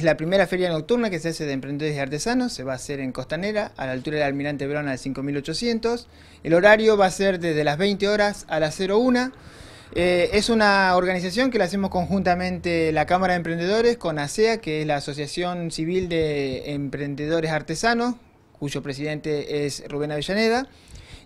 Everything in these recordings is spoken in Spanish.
Es la primera feria nocturna que se hace de emprendedores y artesanos, se va a hacer en Costanera, a la altura del Almirante Verona de 5800. El horario va a ser desde las 20 horas a las 01. Eh, es una organización que la hacemos conjuntamente la Cámara de Emprendedores con ASEA, que es la Asociación Civil de Emprendedores Artesanos, cuyo presidente es Rubén Avellaneda.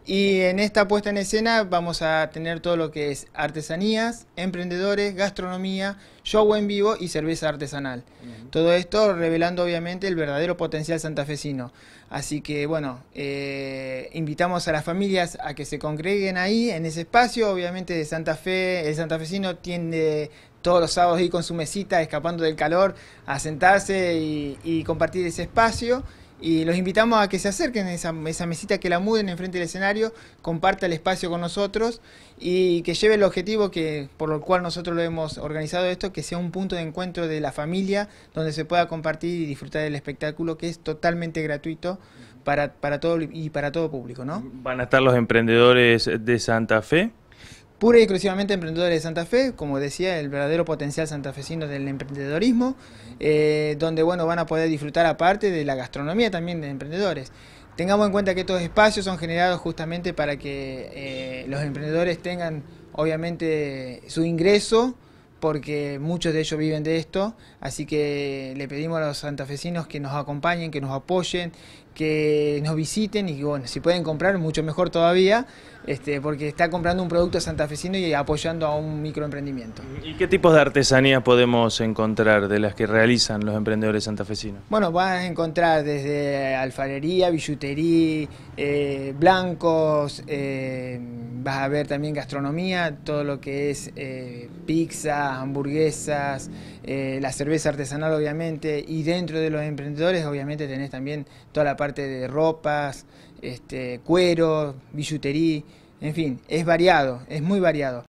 Y en esta puesta en escena vamos a tener todo lo que es artesanías, emprendedores, gastronomía, show en vivo y cerveza artesanal. Todo esto revelando obviamente el verdadero potencial santafesino. Así que bueno, eh, invitamos a las familias a que se congreguen ahí, en ese espacio, obviamente de Santa Fe, el santafesino tiende todos los sábados ahí con su mesita, escapando del calor, a sentarse y compartir ese espacio. Y los invitamos a que se acerquen a esa, esa mesita, que la muden enfrente del escenario, comparta el espacio con nosotros y que lleve el objetivo que por el cual nosotros lo hemos organizado esto, que sea un punto de encuentro de la familia donde se pueda compartir y disfrutar del espectáculo que es totalmente gratuito para, para todo y para todo público, ¿no? Van a estar los emprendedores de Santa Fe y exclusivamente emprendedores de Santa Fe, como decía, el verdadero potencial santafesino del emprendedorismo, eh, donde bueno, van a poder disfrutar aparte de la gastronomía también de emprendedores. Tengamos en cuenta que estos espacios son generados justamente para que eh, los emprendedores tengan obviamente su ingreso, porque muchos de ellos viven de esto, así que le pedimos a los santafesinos que nos acompañen, que nos apoyen, que nos visiten y bueno, si pueden comprar, mucho mejor todavía, este, porque está comprando un producto santafesino y apoyando a un microemprendimiento. ¿Y qué tipos de artesanías podemos encontrar de las que realizan los emprendedores santafesinos? Bueno, vas a encontrar desde alfarería, billutería, eh, blancos, eh, vas a ver también gastronomía, todo lo que es eh, pizza, hamburguesas, eh, la cerveza artesanal obviamente, y dentro de los emprendedores obviamente tenés también toda la parte parte de ropas, este, cuero, billutería, en fin, es variado, es muy variado.